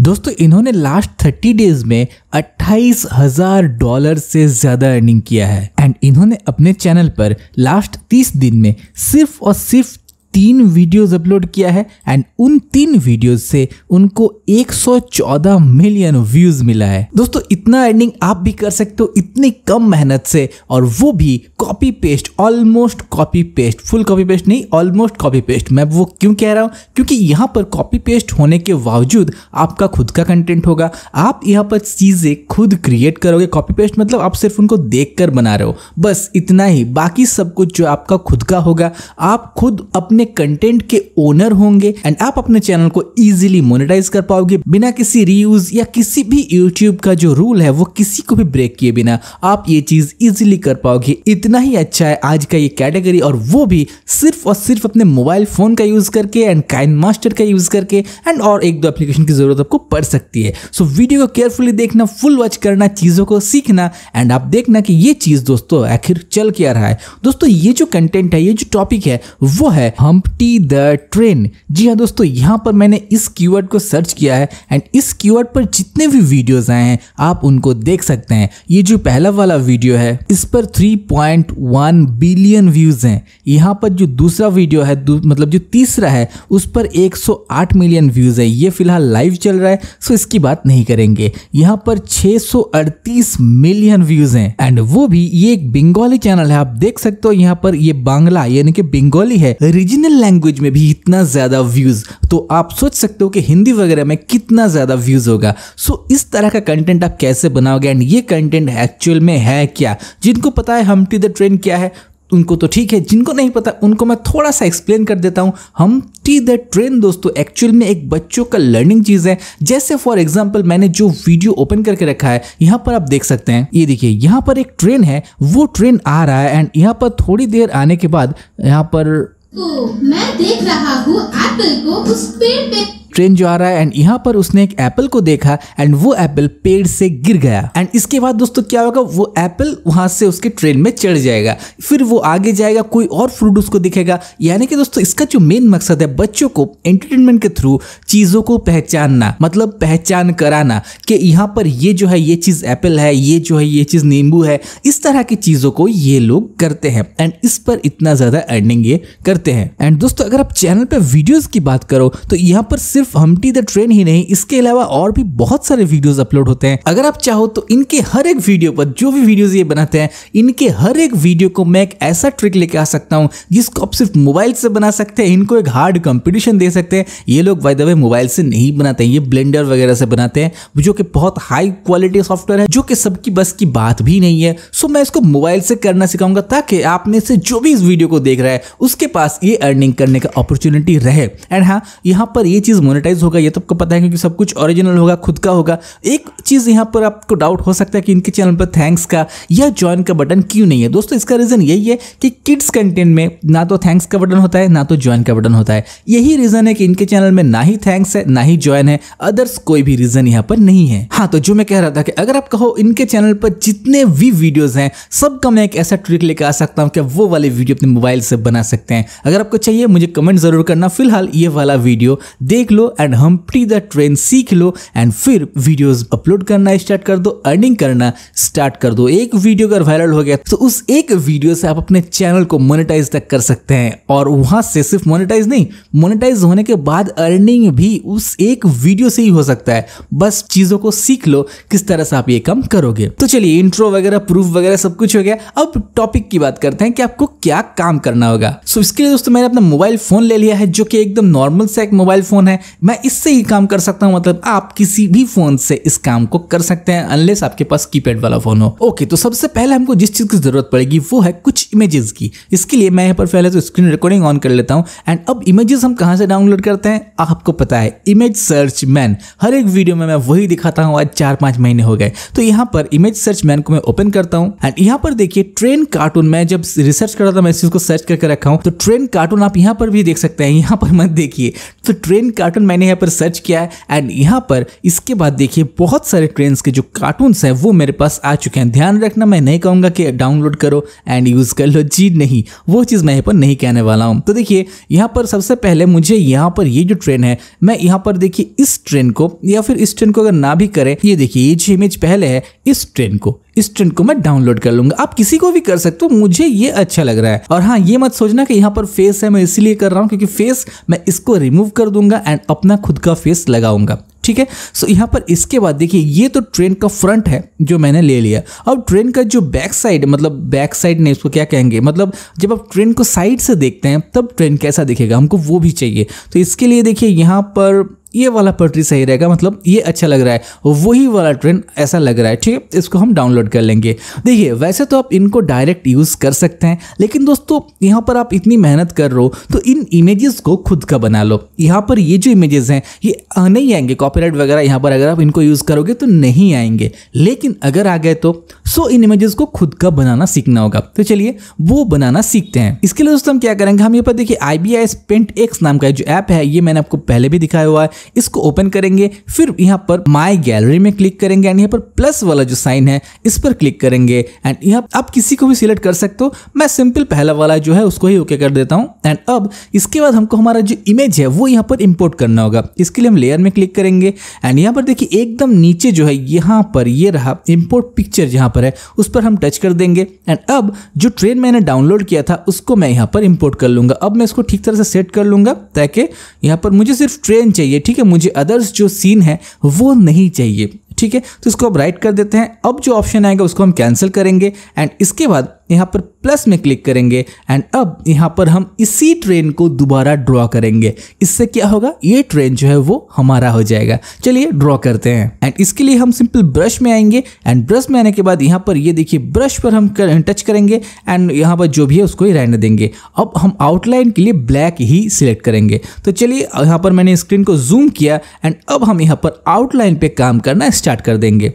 दोस्तों इन्होंने last thirty days में अट्ठाईस हजार डॉलर से ज्यादा अर्निंग किया है एंड इन्होंने अपने चैनल पर लास्ट तीस दिन में सिर्फ और सिर्फ तीन वीडियोस अपलोड किया है एंड उन तीन वीडियोस से उनको 114 मिलियन व्यूज मिला है दोस्तों इतना अर्निंग आप भी कर सकते हो इतनी कम मेहनत से और वो भी copy paste almost copy paste full copy paste नहीं ऑलमोस्ट कॉपी पेस्ट मैं वो क्यों कह रहा हूँ क्योंकि यहाँ पर कॉपी पेस्ट होने के बावजूद आपका खुद का कंटेंट होगा आप यहाँ पर चीज़ें खुद क्रिएट करोगे कॉपी पेस्ट मतलब आप सिर्फ उनको देख कर बना रहे हो बस इतना ही बाकी सब कुछ जो आपका खुद का होगा आप खुद अपने अपने कंटेंट के ओनर होंगे एंड आप अपने चैनल को इजिली मोनेटाइज कर पाओगे बिना किसी रीयूज या किसी भी यूट्यूब का जो रूल है वो किसी को भी ब्रेक किए बिना आप ये चीज इजिली कर पाओगे इतना ही अच्छा है आज का ये कैटेगरी और वो भी सिर्फ और सिर्फ अपने मोबाइल फोन का यूज करके एंड काइन मास्टर का यूज करके एंड और एक दो एप्लीकेशन की जरूरत आपको पड़ सकती है सो so, वीडियो को केयरफुली देखना फुल वॉच करना चीजों को सीखना एंड आप देखना कि ये चीज दोस्तों आखिर चल क्या रहा है दोस्तों ये जो कंटेंट है ये जो टॉपिक है वो है हम हम्पटी द ट्रेन जी हाँ दोस्तों यहाँ पर मैंने इस कीवर्ड को सर्च किया है एंड इस कीवर्ड पर जितने भी वीडियोस आए हैं आप उनको देख सकते हैं ये जो पहला वाला वीडियो है इस पर 3.1 बिलियन व्यूज हैं यहाँ पर जो दूसरा वीडियो है मतलब जो तीसरा है उस पर 108 मिलियन व्यूज है ये फिलहाल लाइव चल रहा है सो इसकी बात नहीं करेंगे यहाँ पर छह मिलियन व्यूज हैं एंड वो भी ये एक बंगाली चैनल है आप देख सकते हो यहाँ पर ये बांग्ला यानी कि बंगाली है रीजन ओरिजिनल लैंग्वेज में भी इतना ज़्यादा व्यूज़ तो आप सोच सकते हो कि हिंदी वगैरह में कितना ज़्यादा व्यूज़ होगा सो इस तरह का कंटेंट आप कैसे बनाओगे एंड ये कंटेंट एक्चुअल में है क्या जिनको पता है हमटी द ट्रेन क्या है उनको तो ठीक है जिनको नहीं पता उनको मैं थोड़ा सा एक्सप्लेन कर देता हूँ हम टी द ट्रेन दोस्तों एक्चुअल में एक बच्चों का लर्निंग चीज़ है जैसे फॉर एग्जाम्पल मैंने जो वीडियो ओपन करके रखा है यहाँ पर आप देख सकते हैं ये देखिए यहाँ पर एक ट्रेन है वो ट्रेन आ रहा है एंड यहाँ पर थोड़ी देर आने के बाद यहाँ पर ओ, तो मैं देख रहा हूँ एप्पल को उस पेड़ पे ट्रेन जो आ रहा है एंड यहाँ पर उसने एक एप्पल को देखा एंड वो एप्पल पेड़ से गिर गया एंड इसके बाद दोस्तों क्या होगा वो एप्पल वहां से उसके ट्रेन में चढ़ जाएगा फिर वो आगे जाएगा कोई और फ्रूट उसको दिखेगा यानी कि दोस्तों इसका जो मेन मकसद है बच्चों को एंटरटेनमेंट के थ्रू चीजों को पहचानना मतलब पहचान कराना कि यहाँ पर ये जो है ये चीज एप्पल है ये जो है ये चीज नींबू है इस तरह की चीजों को ये लोग करते हैं एंड इस पर इतना ज्यादा अर्निंग ये करते हैं एंड दोस्तों अगर आप चैनल पर वीडियोज की बात करो तो यहाँ पर सिर्फ सिर्फ हमटी द ट्रेन ही नहीं इसके अलावा और भी बहुत सारे वीडियोस अपलोड होते हैं अगर आप चाहो तो इनके हर एक वीडियो पर जो भी वीडियोस ये बनाते हैं इनके हर एक वीडियो को मैं एक ऐसा ट्रिक लेके आ सकता हूँ जिसको आप सिर्फ मोबाइल से बना सकते हैं इनको एक हार्ड कॉम्पिटिशन दे सकते हैं ये लोग बाय द वे मोबाइल से नहीं बनाते हैं ये ब्लेंडर वगैरह से बनाते हैं जो कि बहुत हाई क्वालिटी सॉफ्टवेयर है जो कि सबकी बस की बात भी नहीं है सो मैं इसको मोबाइल से करना सिखाऊंगा ताकि आप में से जो भी इस वीडियो को देख रहा है उसके पास ये अर्निंग करने का अपॉर्चुनिटी रहे एंड हाँ यहाँ पर ये चीज़ मोनेटाइज होगा ये तो आपको पता है क्योंकि सब कुछ ओरिजिनल होगा खुद का होगा एक चीज़ यहाँ पर आपको डाउट हो सकता है कि इनके चैनल पर थैंक्स का या ज्वाइन का बटन क्यों नहीं है दोस्तों इसका रीज़न यही है कि किड्स कंटेंट में ना तो थैंक्स का बटन होता है ना तो ज्वाइन का बटन होता है यही रीज़न है कि इनके चैनल में ना ही थैंक्स है ना ही ज्वाइन है अदर्स कोई भी रीज़न यहाँ पर नहीं है हाँ तो जो मैं कह रहा था कि अगर आप कहो इनके चैनल पर जितने भी वीडियोज़ हैं सबका मैं एक ऐसा ट्रिक लेकर आ सकता हूँ कि वो वाले वीडियो अपने मोबाइल से बना सकते हैं अगर आपको चाहिए मुझे कमेंट ज़रूर करना फिलहाल ये वाला वीडियो देख लो लो एंड हम्पटी द ट्रेन सीख लो एंड फिर वीडियोस अपलोड करना स्टार्ट कर दो अर्निंग करना स्टार्ट कर दो एक वीडियो अगर वायरल हो गया तो उस एक वीडियो से आप अपने चैनल को मोनेटाइज तक कर सकते हैं और वहां से सिर्फ मोनेटाइज नहीं मोनेटाइज होने के बाद अर्निंग भी उस एक वीडियो से ही हो सकता है बस चीजों को सीख लो किस तरह से आप ये काम करोगे तो चलिए इंट्रो वगैरह प्रूफ वगैरह सब कुछ हो गया अब टॉपिक की बात करते हैं कि आपको क्या काम करना होगा सो so, इसके लिए दोस्तों मैंने अपना मोबाइल फोन ले लिया है जो कि एकदम नॉर्मल सा एक मोबाइल फोन है मैं इससे ही काम कर सकता हूं मतलब आप किसी भी फोन से इस काम को कर सकते हैं अनलेस आपके पास की वाला फोन हो ओके तो सबसे पहले हमको जिस चीज़ की जरूरत पड़ेगी वो है कुछ इमेजेस की इसके लिए मैं यहाँ पर पहले तो स्क्रीन रिकॉर्डिंग ऑन कर लेता हूँ एंड अब इमेजेस हम कहाँ से डाउनलोड करते हैं आपको पता है इमेज सर्च मैन हर एक वीडियो में मैं वही दिखाता हूँ आज चार पांच महीने हो गए तो यहाँ पर इमेज सर्च मैन को मैं ओपन करता हूँ एंड यहाँ पर देखिए ट्रेन कार्टून मैं जब रिसर्च कर रहा था मैं इस चीज़ को सर्च करके रखा हूँ तो ट्रेन कार्टून आप यहाँ पर भी देख सकते हैं यहाँ पर मत देखिए तो ट्रेन कार्टून कार्टून मैंने यहाँ पर सर्च किया है एंड यहाँ पर इसके बाद देखिए बहुत सारे ट्रेंड्स के जो कार्टून्स हैं वो मेरे पास आ चुके हैं ध्यान रखना मैं नहीं कहूँगा कि डाउनलोड करो एंड यूज़ कर लो जी नहीं वो चीज़ मैं यहाँ पर नहीं कहने वाला हूँ तो देखिए यहाँ पर सबसे पहले मुझे यहाँ पर ये जो ट्रेन है मैं यहाँ पर देखिए इस ट्रेन को या फिर इस ट्रेन को अगर ना भी करें ये देखिए ये जो इमेज पहले है इस ट्रेन को इस ट्रेंड को मैं डाउनलोड कर लूंगा आप किसी को भी कर सकते हो मुझे ये अच्छा लग रहा है और हाँ ये मत सोचना कि यहाँ पर फेस है मैं इसीलिए कर रहा हूँ क्योंकि फेस मैं इसको रिमूव कर दूंगा एंड अपना खुद का फेस लगाऊंगा ठीक है सो यहाँ पर इसके बाद देखिए ये तो ट्रेन का फ्रंट है जो मैंने ले लिया अब ट्रेन का जो बैक साइड मतलब बैक साइड ने इसको क्या कहेंगे मतलब जब आप ट्रेन को साइड से देखते हैं तब ट्रेन कैसा दिखेगा हमको वो भी चाहिए तो इसके लिए देखिए यहाँ पर ये वाला पटरी सही रहेगा मतलब ये अच्छा लग रहा है वही वाला ट्रेन ऐसा लग रहा है ठीक है इसको हम डाउनलोड कर लेंगे देखिए वैसे तो आप इनको डायरेक्ट यूज़ कर सकते हैं लेकिन दोस्तों यहाँ पर आप इतनी मेहनत कर रहे हो तो इन इमेजेस को खुद का बना लो यहाँ पर ये जो इमेजेस हैं ये नहीं आएंगे कॉपीराइट वगैरह यहाँ पर अगर आप इनको यूज़ करोगे तो नहीं आएंगे लेकिन अगर आ गए तो सो इन इमेजेस को खुद का बनाना सीखना होगा तो चलिए वो बनाना सीखते हैं इसके लिए दोस्तों हम क्या करेंगे हम यहाँ पर देखिए आई बी पेंट एक्स नाम का जो ऐप है ये मैंने आपको पहले भी दिखाया हुआ है इसको ओपन करेंगे फिर यहाँ पर माई गैलरी में क्लिक करेंगे एंड यहाँ पर प्लस वाला जो साइन है इस पर क्लिक करेंगे एंड यहाँ आप किसी को भी सिलेक्ट कर सकते हो मैं सिंपल पहला वाला जो है उसको ही ओके कर देता हूँ एंड अब इसके बाद हमको हमारा जो इमेज है वो यहाँ पर इम्पोर्ट करना होगा इसके लिए हम लेयर में क्लिक करेंगे एंड यहाँ पर देखिए एकदम नीचे जो है यहाँ पर ये रहा इम्पोर्ट पिक्चर जहाँ पर है उस पर हम टच कर देंगे एंड अब जो ट्रेन मैंने डाउनलोड किया था उसको मैं यहाँ पर इम्पोर्ट कर लूँगा अब मैं इसको ठीक तरह से सेट कर लूँगा ताकि यहाँ पर मुझे सिर्फ ट्रेन चाहिए ठीक ठीक है मुझे अदर्स जो सीन है वो नहीं चाहिए ठीक है तो इसको अब राइट कर देते हैं अब जो ऑप्शन आएगा उसको हम कैंसिल करेंगे एंड इसके बाद यहाँ पर प्लस में क्लिक करेंगे एंड अब यहाँ पर हम इसी ट्रेन को दोबारा ड्रॉ करेंगे इससे क्या होगा ये ट्रेन जो है वो हमारा हो जाएगा चलिए ड्रॉ करते हैं एंड इसके लिए हम सिंपल ब्रश में आएंगे एंड ब्रश में आने के बाद यहाँ पर ये देखिए ब्रश पर हम कर, टच करेंगे एंड यहाँ पर जो भी है उसको ही रहने देंगे अब हम आउटलाइन के लिए ब्लैक ही सिलेक्ट करेंगे तो चलिए यहाँ पर मैंने स्क्रीन को जूम किया एंड अब हम यहाँ पर आउटलाइन पर काम करना स्टार्ट कर देंगे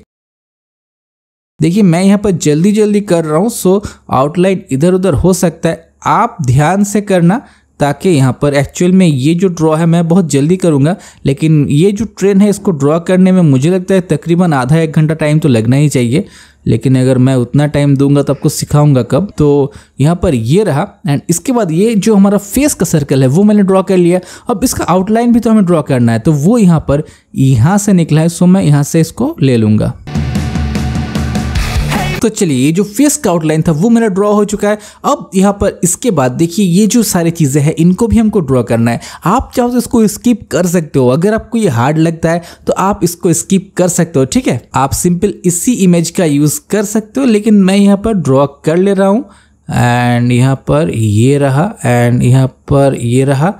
देखिए मैं यहाँ पर जल्दी जल्दी कर रहा हूँ सो आउटलाइन इधर उधर हो सकता है आप ध्यान से करना ताकि यहाँ पर एक्चुअल में ये जो ड्रॉ है मैं बहुत जल्दी करूँगा लेकिन ये जो ट्रेन है इसको ड्रॉ करने में मुझे लगता है तकरीबन आधा एक घंटा टाइम तो लगना ही चाहिए लेकिन अगर मैं उतना टाइम दूंगा तो आपको सिखाऊंगा कब तो यहाँ पर ये रहा एंड इसके बाद ये जो हमारा फेस का सर्कल है वो मैंने ड्रॉ कर लिया अब इसका आउटलाइन भी तो हमें ड्रॉ करना है तो वो यहाँ पर यहाँ से निकला है सो मैं यहाँ से इसको ले लूँगा तो चलिए ये जो फेस का आउटलाइन था वो मेरा ड्रॉ हो चुका है अब यहाँ पर इसके बाद देखिए ये जो सारी चीज़ें हैं इनको भी हमको ड्रॉ करना है आप चाहो तो इसको स्किप कर सकते हो अगर आपको ये हार्ड लगता है तो आप इसको स्किप कर सकते हो ठीक है आप सिंपल इसी इमेज का यूज़ कर सकते हो लेकिन मैं यहाँ पर ड्रॉ कर ले रहा हूँ एंड यहाँ पर ये रहा एंड यहाँ पर ये रहा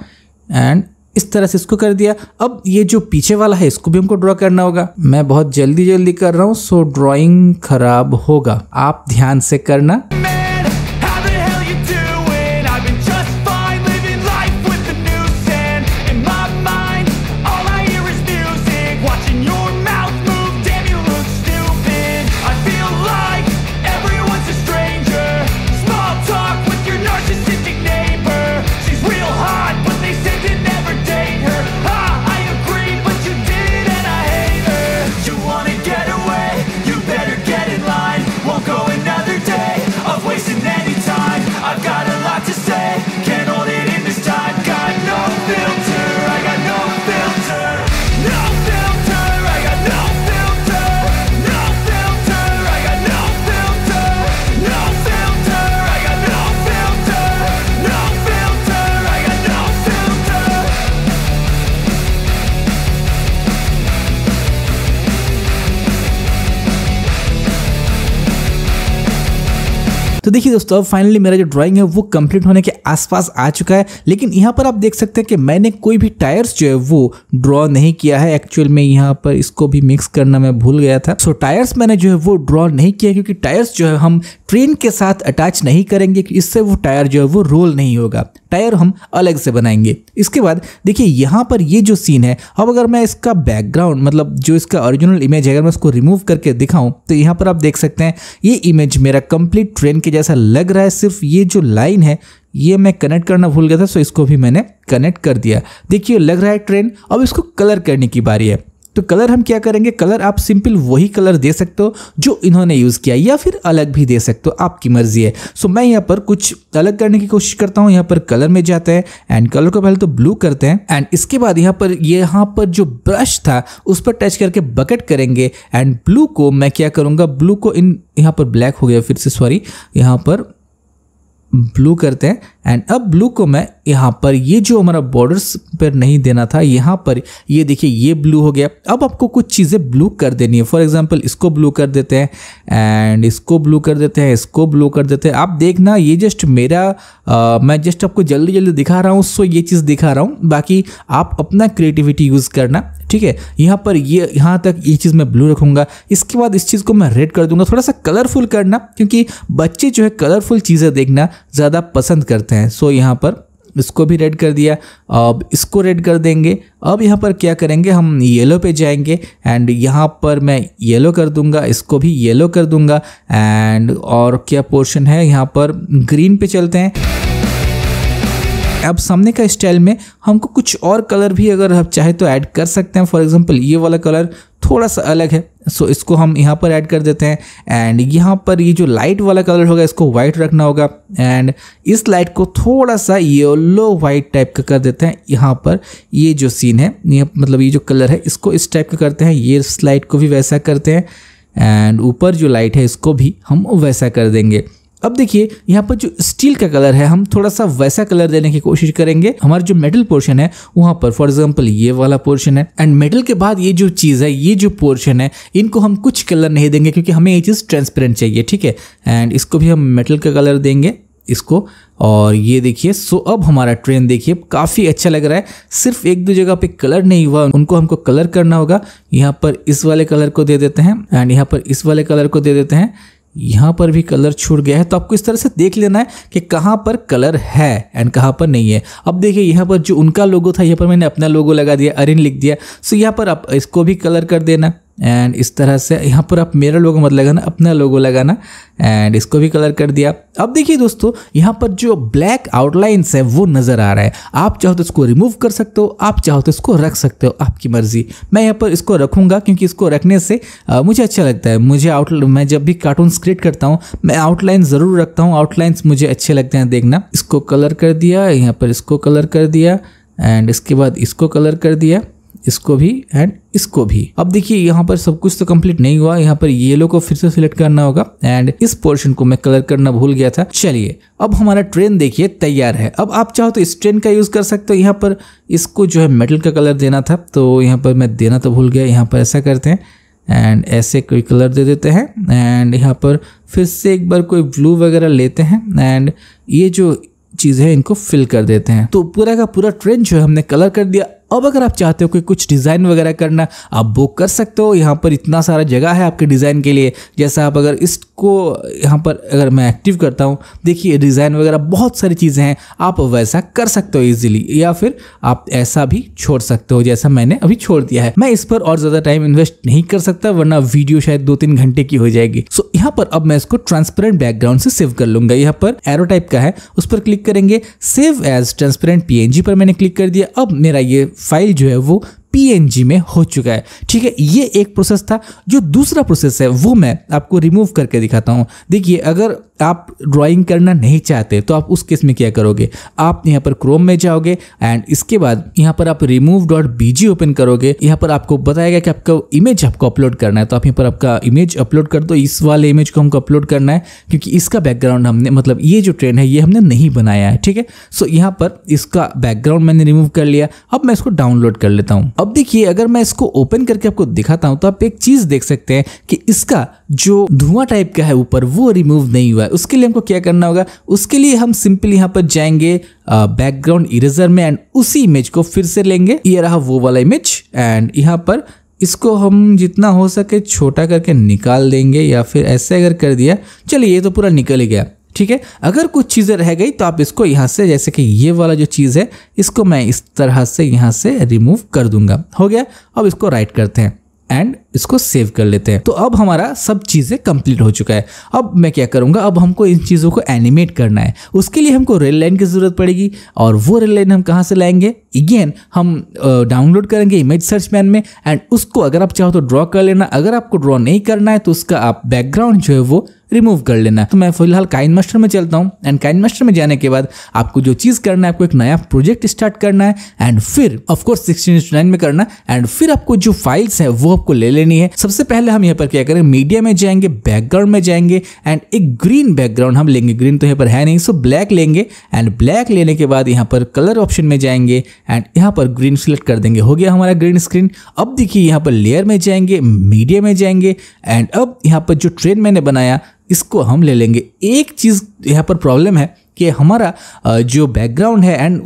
एंड इस तरह से इसको कर दिया अब ये जो पीछे वाला है इसको भी हमको ड्रॉ करना होगा मैं बहुत जल्दी जल्दी कर रहा हूँ सो ड्रॉइंग खराब होगा आप ध्यान से करना देखिए दोस्तों अब फाइनली मेरा जो ड्राइंग है वो कंप्लीट होने के आसपास आ चुका है लेकिन यहाँ पर आप देख सकते हैं कि मैंने कोई भी टायर्स जो है वो ड्रॉ नहीं किया है एक्चुअल में यहाँ पर इसको भी मिक्स करना मैं भूल गया था सो टायर्स मैंने जो है वो ड्रॉ नहीं किया क्योंकि टायर्स जो है हम ट्रेन के साथ अटैच नहीं करेंगे इससे वो टायर जो है वो रोल नहीं होगा टायर हम अलग से बनाएंगे इसके बाद देखिए यहाँ पर ये जो सीन है अब अगर मैं इसका बैकग्राउंड मतलब जो इसका ओरिजिनल इमेज है अगर मैं उसको रिमूव करके दिखाऊं तो यहाँ पर आप देख सकते हैं ये इमेज मेरा कंप्लीट ट्रेन के जैसा लग रहा है सिर्फ ये जो लाइन है ये मैं कनेक्ट करना भूल गया था सो इसको भी मैंने कनेक्ट कर दिया देखिए लग रहा है ट्रेन अब इसको कलर करने की बारी है तो कलर हम क्या करेंगे कलर आप सिंपल वही कलर दे सकते हो जो इन्होंने यूज़ किया या फिर अलग भी दे सकते हो आपकी मर्जी है सो मैं यहाँ पर कुछ अलग करने की कोशिश करता हूँ यहाँ पर कलर में जाते हैं एंड कलर को पहले तो ब्लू करते हैं एंड इसके बाद यहाँ पर यहाँ पर जो ब्रश था उस पर टच करके बकेट करेंगे एंड ब्लू को मैं क्या करूँगा ब्लू को इन यहाँ पर ब्लैक हो गया फिर से सॉरी यहाँ पर ब्लू करते हैं एंड अब ब्लू को मैं यहाँ पर ये जो हमारा बॉर्डर्स पर नहीं देना था यहाँ पर ये देखिए ये ब्लू हो गया अब आपको कुछ चीज़ें ब्लू कर देनी है फॉर एग्जांपल इसको ब्लू कर देते हैं एंड इसको ब्लू कर देते हैं इसको ब्लू कर देते हैं आप देखना ये जस्ट मेरा आ, मैं जस्ट आपको जल्दी जल्दी दिखा रहा हूँ सो ये चीज़ दिखा रहा हूँ बाकी आप अपना क्रिएटिविटी यूज़ करना ठीक है यहाँ पर ये यहाँ तक ये चीज़ मैं ब्लू रखूँगा इसके बाद इस चीज़ को मैं रेड कर दूंगा थोड़ा सा कलरफुल करना क्योंकि बच्चे जो है कलरफुल चीज़ें देखना ज़्यादा पसंद करते हैं सो यहाँ पर इसको भी रेड कर दिया अब इसको रेड कर देंगे अब यहाँ पर क्या करेंगे हम येलो पे जाएंगे एंड यहाँ पर मैं येलो कर दूंगा इसको भी येलो कर दूंगा एंड और क्या पोर्शन है यहाँ पर ग्रीन पे चलते हैं अब सामने का स्टाइल में हमको कुछ और कलर भी अगर आप चाहे तो ऐड कर सकते हैं फॉर एग्जांपल ये वाला कलर थोड़ा सा अलग है सो so, इसको हम यहाँ पर ऐड कर देते हैं एंड यहाँ पर ये जो लाइट वाला कलर होगा इसको वाइट रखना होगा एंड इस लाइट को थोड़ा सा येलो वाइट टाइप का कर देते हैं यहाँ पर ये जो सीन है ये मतलब ये जो कलर है इसको इस टाइप का करते हैं ये इस लाइट को भी वैसा करते हैं एंड ऊपर जो लाइट है इसको भी हम वैसा कर देंगे अब देखिए यहाँ पर जो स्टील का कलर है हम थोड़ा सा वैसा कलर देने की कोशिश करेंगे हमारा जो मेटल पोर्शन है वहाँ पर फॉर एग्जाम्पल ये वाला पोर्शन है एंड मेटल के बाद ये जो चीज़ है ये जो पोर्शन है इनको हम कुछ कलर नहीं देंगे क्योंकि हमें ये चीज़ ट्रांसपेरेंट चाहिए ठीक है एंड इसको भी हम मेटल का कलर देंगे इसको और ये देखिए सो अब हमारा ट्रेन देखिए काफ़ी अच्छा लग रहा है सिर्फ एक दो जगह पे कलर नहीं हुआ उनको हमको कलर करना होगा यहाँ पर इस वाले कलर को दे देते हैं एंड यहाँ पर इस वाले कलर को दे देते हैं यहाँ पर भी कलर छूट गया है तो आपको इस तरह से देख लेना है कि कहाँ पर कलर है एंड कहाँ पर नहीं है अब देखिए यहाँ पर जो उनका लोगो था यहाँ पर मैंने अपना लोगो लगा दिया अरिन लिख दिया सो यहाँ पर आप इसको भी कलर कर देना एंड इस तरह से यहाँ पर आप मेरा लोगो मत लगाना अपना लोगो लगाना एंड इसको भी कलर कर दिया अब देखिए दोस्तों यहाँ पर जो ब्लैक आउटलाइंस है वो नज़र आ रहा है आप चाहो तो इसको रिमूव कर सकते हो आप चाहो तो इसको रख सकते हो आपकी मर्जी मैं यहाँ पर इसको रखूँगा क्योंकि इसको रखने से आ, मुझे अच्छा लगता है मुझे आउट मैं जब भी कार्टून क्रिएट करता हूँ मैं आउटलाइन ज़रूर रखता हूँ आउटलाइंस मुझे अच्छे लगते हैं देखना इसको कलर कर दिया यहाँ पर इसको कलर कर दिया एंड इसके बाद इसको कलर कर दिया इसको भी एंड इसको भी अब देखिए यहाँ पर सब कुछ तो कंप्लीट नहीं हुआ यहाँ पर येलो को फिर से सिलेक्ट करना होगा एंड इस पोर्शन को मैं कलर करना भूल गया था चलिए अब हमारा ट्रेन देखिए तैयार है अब आप चाहो तो इस ट्रेन का यूज कर सकते हो यहाँ पर इसको जो है मेटल का कलर देना था तो यहाँ पर मैं देना तो भूल गया यहाँ पर ऐसा करते हैं एंड ऐसे कोई कलर दे देते हैं एंड यहाँ पर फिर से एक बार कोई ब्लू वगैरह लेते हैं एंड ये जो चीज़ें है इनको फिल कर देते हैं तो पूरा का पूरा ट्रेन जो है हमने कलर कर दिया अब अगर आप चाहते हो कि कुछ डिज़ाइन वगैरह करना आप बुक कर सकते हो यहाँ पर इतना सारा जगह है आपके डिज़ाइन के लिए जैसा आप अगर इसको यहाँ पर अगर मैं एक्टिव करता हूँ देखिए डिज़ाइन वगैरह बहुत सारी चीज़ें हैं आप वैसा कर सकते हो ईजिली या फिर आप ऐसा भी छोड़ सकते हो जैसा मैंने अभी छोड़ दिया है मैं इस पर और ज़्यादा टाइम इन्वेस्ट नहीं कर सकता वरना वीडियो शायद दो तीन घंटे की हो जाएगी सो यहाँ पर अब मैं इसको ट्रांसपेरेंट बैकग्राउंड से सेव कर लूँगा यहाँ पर एरो टाइप का है उस पर क्लिक करेंगे सेव एज ट्रांसपेरेंट पी पर मैंने क्लिक कर दिया अब मेरा ये फाइल जो है वो पी में हो चुका है ठीक है ये एक प्रोसेस था जो दूसरा प्रोसेस है वो मैं आपको रिमूव करके दिखाता हूँ देखिए अगर आप ड्राइंग करना नहीं चाहते तो आप उस केस में क्या करोगे आप यहाँ पर क्रोम में जाओगे एंड इसके बाद यहाँ पर आप रिमूव डॉट बीजी ओपन करोगे यहाँ पर आपको बताएगा कि आपका इमेज आपको अपलोड करना है तो आप यहाँ पर आपका इमेज अपलोड कर दो इस वाले इमेज को हमको अपलोड करना है क्योंकि इसका बैकग्राउंड हमने मतलब ये जो ट्रेन है ये हमने नहीं बनाया है ठीक है सो यहाँ पर इसका बैकग्राउंड मैंने रिमूव कर लिया अब मैं इसको डाउनलोड कर लेता हूँ अब देखिए अगर मैं इसको ओपन करके आपको दिखाता हूँ तो आप एक चीज़ देख सकते हैं कि इसका जो धुआं टाइप का है ऊपर वो रिमूव नहीं हुआ है उसके लिए हमको क्या करना होगा उसके लिए हम सिंपली यहाँ पर जाएंगे बैकग्राउंड इरेजर में एंड उसी इमेज को फिर से लेंगे ये रहा वो वाला इमेज एंड यहाँ पर इसको हम जितना हो सके छोटा करके निकाल देंगे या फिर ऐसे अगर कर दिया चलिए ये तो पूरा निकल ही गया ठीक है अगर कुछ चीज़ें रह गई तो आप इसको यहाँ से जैसे कि ये वाला जो चीज़ है इसको मैं इस तरह से यहाँ से रिमूव कर दूंगा हो गया अब इसको राइट करते हैं एंड इसको सेव कर लेते हैं तो अब हमारा सब चीज़ें कंप्लीट हो चुका है अब मैं क्या करूँगा अब हमको इन चीज़ों को एनिमेट करना है उसके लिए हमको रेल लाइन की ज़रूरत पड़ेगी और वो रेल लाइन हम कहाँ से लाएंगे अगेन हम डाउनलोड करेंगे इमेज सर्च पैन में एंड उसको अगर आप चाहो तो ड्रॉ कर लेना अगर आपको ड्रॉ नहीं करना है तो उसका आप बैकग्राउंड जो है वो रिमूव कर लेना तो मैं फिलहाल काइन मास्टर में चलता हूँ एंड काइन मास्टर में जाने के बाद आपको जो चीज़ करना है आपको एक नया प्रोजेक्ट स्टार्ट करना है एंड फिर ऑफकोर्स सिक्सटीन नाइन में करना एंड फिर आपको जो फाइल्स हैं वो आपको ले लेनी है सबसे पहले हम यहाँ पर क्या करें मीडिया में जाएंगे बैकग्राउंड में जाएंगे एंड एक ग्रीन बैकग्राउंड हम लेंगे ग्रीन तो यहाँ पर है नहीं सो ब्लैक लेंगे एंड ब्लैक लेने के बाद यहाँ पर कलर ऑप्शन में जाएंगे एंड यहाँ पर ग्रीन सिलेक्ट कर देंगे हो गया हमारा ग्रीन स्क्रीन अब देखिए यहाँ पर लेयर में जाएंगे मीडिया में जाएंगे एंड अब यहाँ पर जो ट्रेन मैंने बनाया इसको हम ले लेंगे एक चीज़ यहाँ पर प्रॉब्लम है कि हमारा जो बैकग्राउंड है एंड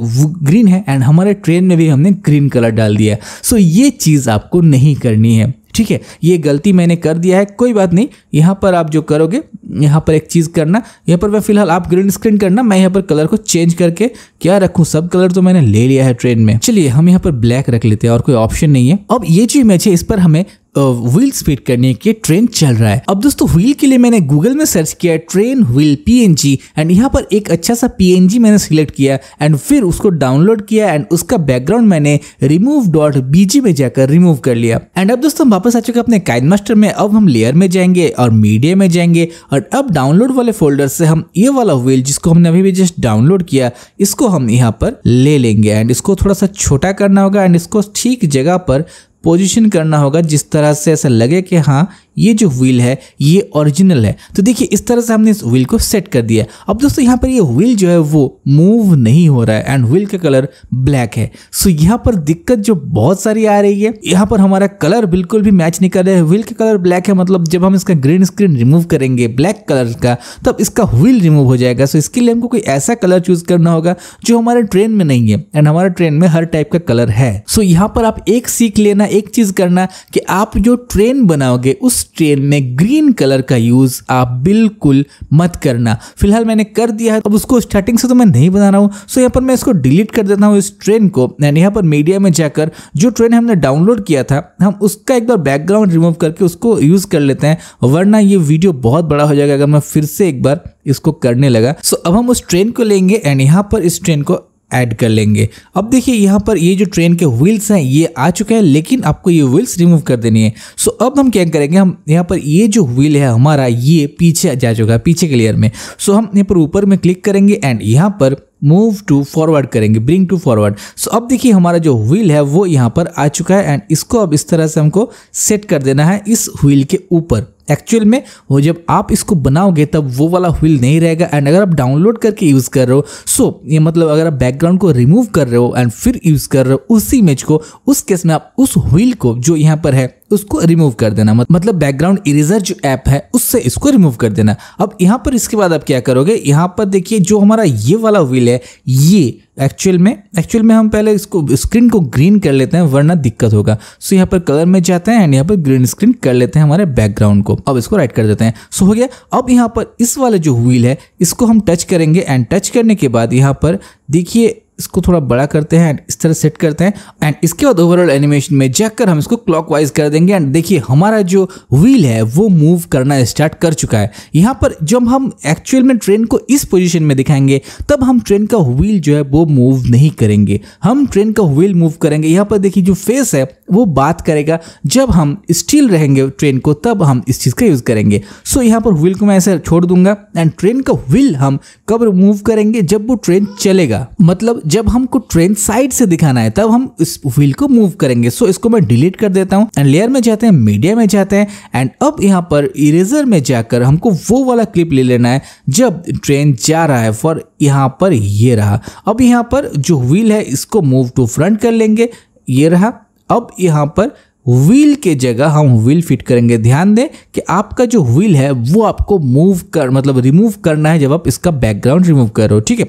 ग्रीन है एंड हमारे ट्रेन में भी हमने ग्रीन कलर डाल दिया है सो ये चीज़ आपको नहीं करनी है ठीक है ये गलती मैंने कर दिया है कोई बात नहीं यहाँ पर आप जो करोगे यहाँ पर एक चीज़ करना यहाँ पर मैं फिलहाल आप ग्रीन स्क्रीन करना मैं यहाँ पर कलर को चेंज करके क्या रखूँ सब कलर तो मैंने ले लिया है ट्रेन में चलिए हम यहाँ पर ब्लैक रख लेते हैं और कोई ऑप्शन नहीं है अब ये जो इमेज है इस पर हमें व्हील स्पीड करने के ट्रेन चल रहा है अब दोस्तों व्हील के लिए मैंने गूगल में सर्च किया ट्रेन व्हील पीएनजी एंड यहाँ पर एक अच्छा सा पीएनजी मैंने सिलेक्ट किया एंड फिर उसको डाउनलोड किया एंड उसका बैकग्राउंड मैंने रिमूव डॉट बीजी में जाकर रिमूव कर लिया एंड अब दोस्तों वापस आ चुके अपने काइन मास्टर में अब हम लेयर में जाएंगे और मीडिया में जाएंगे और अब डाउनलोड वाले फोल्डर से हम ये वाला व्हील जिसको हमने अभी भी जस्ट डाउनलोड किया इसको हम यहाँ पर ले लेंगे एंड इसको थोड़ा सा छोटा करना होगा एंड इसको ठीक जगह पर पोजीशन करना होगा जिस तरह से ऐसा लगे कि हाँ ये जो व्हील है ये ओरिजिनल है तो देखिए इस तरह से हमने इस व्हील को सेट कर दिया अब दोस्तों यहाँ पर ये व्हील जो है वो मूव नहीं हो रहा है एंड व्हील का कलर ब्लैक है सो यहाँ पर दिक्कत जो बहुत सारी आ रही है यहाँ पर हमारा कलर बिल्कुल भी मैच नहीं कर रहा है व्हील का कलर ब्लैक है मतलब जब हम इसका ग्रीन स्क्रीन रिमूव करेंगे ब्लैक कलर का तब इसका व्हील रिमूव हो जाएगा सो इसके लिए हमको कोई ऐसा कलर चूज करना होगा जो हमारे ट्रेन में नहीं है एंड हमारे ट्रेन में हर टाइप का कलर है सो यहाँ पर आप एक सीख लेना एक चीज़ करना कि आप जो ट्रेन बनाओगे उस ट्रेन में ग्रीन कलर का यूज़ आप बिल्कुल मत करना फिलहाल मैंने कर दिया है अब उसको स्टार्टिंग से तो मैं नहीं बना रहा हूं सो यहां पर मैं इसको डिलीट कर देता हूं इस ट्रेन को एंड यहां पर मीडिया में जाकर जो ट्रेन हमने डाउनलोड किया था हम उसका एक बार बैकग्राउंड रिमूव करके उसको यूज़ कर लेते हैं वरना ये वीडियो बहुत बड़ा हो जाएगा अगर मैं फिर से एक बार इसको करने लगा सो अब हम उस ट्रेन को लेंगे एंड यहाँ पर इस ट्रेन को ऐड कर लेंगे अब देखिए यहाँ पर ये जो ट्रेन के व्हील्स हैं ये आ चुके हैं लेकिन आपको ये व्हील्स रिमूव कर देनी है सो अब हम क्या करेंगे हम यहाँ पर ये जो व्हील है हमारा ये पीछे जा चुका है पीछे क्लियर में सो हम यहाँ पर ऊपर में क्लिक करेंगे एंड यहाँ पर मूव टू फॉरवर्ड करेंगे ब्रिंग टू फॉरवर्ड सो अब देखिए हमारा जो व्हील है वो यहाँ पर आ चुका है एंड इसको अब इस तरह से हमको सेट कर देना है इस व्हील के ऊपर एक्चुअल में वो जब आप इसको बनाओगे तब वो वाला व्हील नहीं रहेगा एंड अगर आप डाउनलोड करके यूज़ कर रहे हो सो so, ये मतलब अगर आप बैकग्राउंड को रिमूव कर रहे हो एंड फिर यूज़ कर रहे हो उस इमेज को उस केस में आप उस व्हील को जो यहाँ पर है उसको रिमूव कर देना मतलब बैकग्राउंड इरेजर जो ऐप है उससे इसको रिमूव कर देना अब यहाँ पर इसके बाद आप क्या करोगे यहाँ पर देखिए जो हमारा ये वाला व्हील है ये एक्चुअल में एक्चुअल में हम पहले इसको स्क्रीन को ग्रीन कर लेते हैं वरना दिक्कत होगा सो यहाँ पर कलर में जाते हैं एंड यहाँ पर ग्रीन स्क्रीन कर लेते हैं हमारे बैकग्राउंड को अब इसको राइट कर देते हैं सो so, हो गया अब यहाँ पर इस वाले जो व्हील है इसको हम टच करेंगे एंड टच करने के बाद यहाँ पर देखिए इसको थोड़ा बड़ा करते हैं एंड इस तरह सेट करते हैं एंड इसके बाद ओवरऑल एनिमेशन में जाकर हम इसको क्लॉकवाइज कर देंगे एंड देखिए हमारा जो व्हील है वो मूव करना स्टार्ट कर चुका है यहाँ पर जब हम एक्चुअल में ट्रेन को इस पोजीशन में दिखाएंगे तब हम ट्रेन का व्हील जो है वो मूव नहीं करेंगे हम ट्रेन का व्हील मूव करेंगे यहाँ पर देखिए जो फेस है वो बात करेगा जब हम स्टिल रहेंगे ट्रेन को तब हम इस चीज़ का यूज़ करेंगे सो so, यहाँ पर व्हील को मैं ऐसे छोड़ दूंगा एंड ट्रेन का व्हील हम कब मूव करेंगे जब वो ट्रेन चलेगा मतलब जब हमको ट्रेन साइड से दिखाना है तब हम इस व्हील को मूव करेंगे सो so, इसको मैं डिलीट कर देता हूँ एंड लेयर में जाते हैं मीडिया में जाते हैं एंड अब यहां पर इरेजर में जाकर हमको वो वाला क्लिप ले लेना है जब ट्रेन जा रहा है फॉर यहाँ पर ये रहा अब यहां पर जो व्हील है इसको मूव टू फ्रंट कर लेंगे ये रहा अब यहाँ पर व्हील के जगह हम व्हील फिट करेंगे ध्यान दें कि आपका जो व्हील है वो आपको मूव कर मतलब रिमूव करना है जब आप इसका बैकग्राउंड रिमूव करो ठीक है